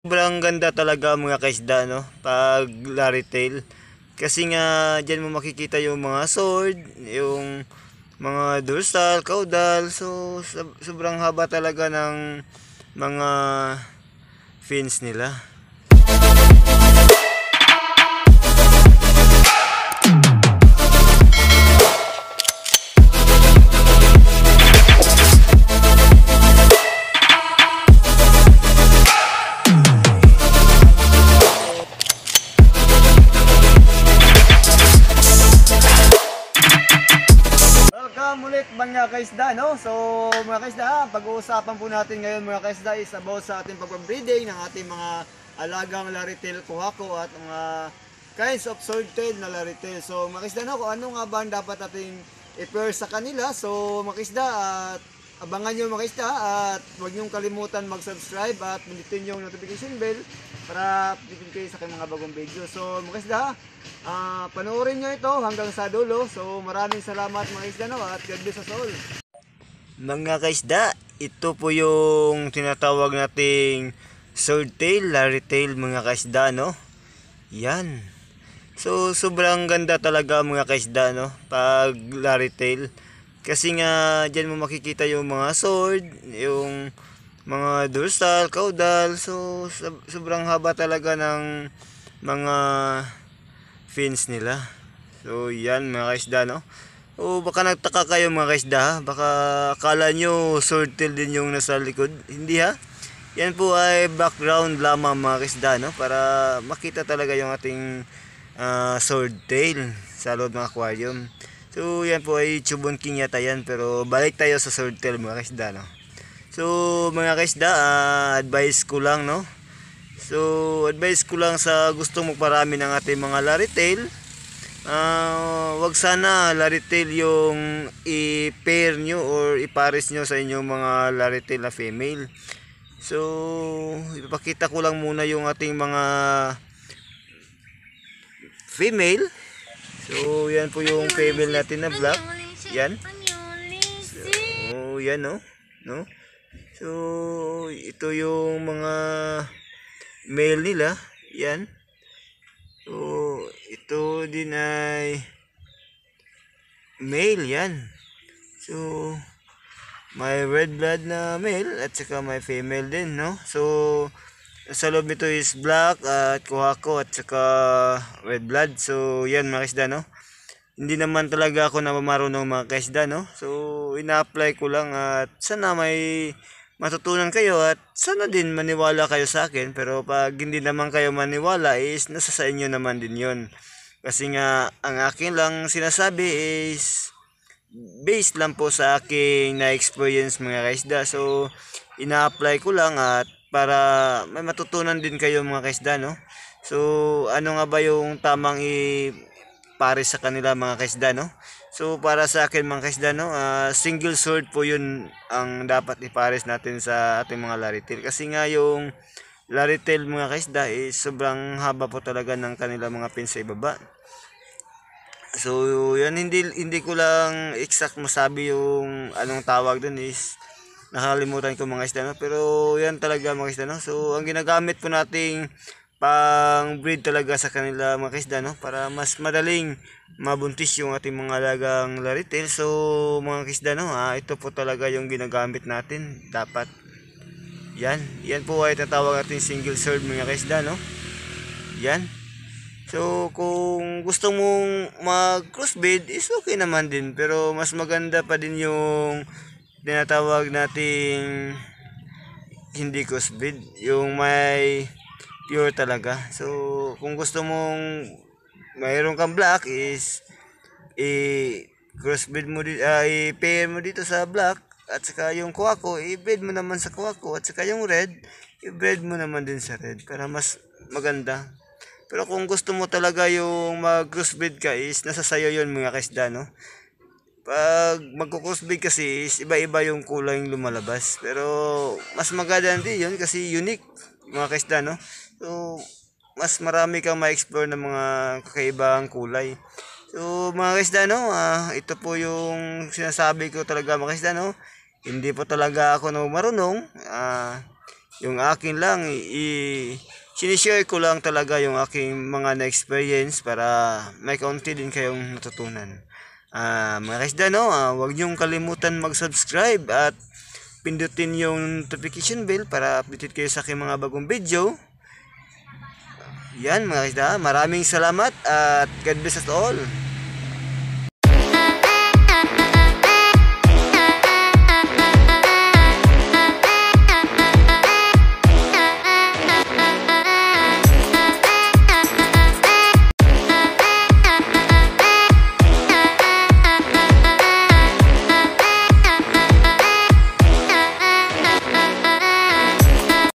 Sobrang ganda talaga mga kaisda no pag retail kasi nga diyan mo makikita yung mga sword, yung mga dorsal, caudal. So sobrang haba talaga ng mga fins nila. naman mga kaisda, no? So, mga kaisda, pag-uusapan po natin ngayon mga kaisda is about sa ating pag-breeding ng ating mga alagang laritel kuhako at mga kinds of sorted na laritel. So, mga kaisda, no? Kung ano nga ba ang dapat ating i-pair sa kanila? So, mga kaisda, at abangan nyo mga kaisda at huwag nyong kalimutan mag-subscribe at pindutin yung notification bell para updated kayo sa aking mga bagong video. So mga isda, uh, panoorin nyo ito hanggang sa dulo. So maraming salamat mga isda no, at God bless us all. Mga kaisda, ito po yung tinatawag nating swordtail, larrytail mga kaisda no. Yan. So sobrang ganda talaga mga kaisda no pag larrytail. Kasi nga diyan mo makikita yung mga sword, yung mga dorsal, caudal. So sobrang haba talaga ng mga fins nila. So yan mga kaisda no. O baka nagtaka kayo mga kaisda ha? Baka akala nyo swordtail din yung nasa likod. Hindi ha. Yan po ay background lamang mga kaisda no. Para makita talaga yung ating uh, ah, swordtail sa loob ng aquarium. So yan po ay Chubon King yata yan. Pero balik tayo sa swordtail mga kaisda no. So mga kaisda, uh, ah, advice ko lang no. So advice ko lang sa gustong magparami ng ating mga laritel. Uh, ah, wag sana laritel yung i-pair nyo or ipares nyo sa inyong mga laritel na female. So ipapakita ko lang muna yung ating mga female. So yan po yung female natin na black. Yan. So yan no. No. So, ito yung mga mail nila. Yan. So, ito din ay male yan. So, may red blood na male at saka may female din, no? So, sa loob nito is black at kuhako at saka red blood. So, yan mga isda, no? Hindi naman talaga ako na namamarunong mga kaisda, no? So, ina-apply ko lang at sana may matutunan kayo at sana din maniwala kayo sa akin pero pag hindi naman kayo maniwala is nasa sa inyo naman din yon kasi nga ang akin lang sinasabi is based lang po sa aking na-experience mga kaisda so ina-apply ko lang at para may matutunan din kayo mga kaisda no so ano nga ba yung tamang i pare sa kanila mga kaisda no So para sa akin mga kaisda no, uh, single sword po 'yun ang dapat ipares natin sa ating mga laritel. kasi nga yung laritel mga kaisda is eh, sobrang haba po talaga ng kanila mga pin sa ibaba. So yan hindi hindi ko lang exact masabi yung anong tawag doon is nakalimutan ko mga isda no? pero yan talaga mga isda no? so ang ginagamit po nating pang breed talaga sa kanila mga kisda no para mas madaling mabuntis yung ating mga alagang laritel so mga kisda no ah, ito po talaga yung ginagamit natin dapat yan yan po ay tatawag natin single serve mga kisda no yan So, kung gusto mong mag-crossbreed, is okay naman din. Pero, mas maganda pa din yung dinatawag nating hindi crossbreed. Yung may pure talaga. So, kung gusto mong mayroon kang black is i crossbreed mo dito, uh, ah, i-pair mo dito sa black at saka yung kuwako, i-breed mo naman sa kuwako at saka yung red, i-breed mo naman din sa red para mas maganda. Pero kung gusto mo talaga yung mag-crossbreed ka is nasa sayo yun mga kaisda no. Pag magko-crossbreed kasi is iba-iba yung kulay yung lumalabas. Pero mas maganda din yun kasi unique mga kaisda, no? So, mas marami kang ma-explore ng mga kakaibang kulay. So, mga kaisda, no? Uh, ito po yung sinasabi ko talaga, mga kaisda, no? Hindi po talaga ako na marunong. Uh, yung akin lang, i- sinishare ko lang talaga yung aking mga na-experience para may kaunti din kayong natutunan. Uh, mga kaisda, no? Uh, huwag niyong kalimutan mag-subscribe at pindutin yung notification bell para updated kayo sa aking mga bagong video. Yan mga kasda, maraming salamat at God bless us all.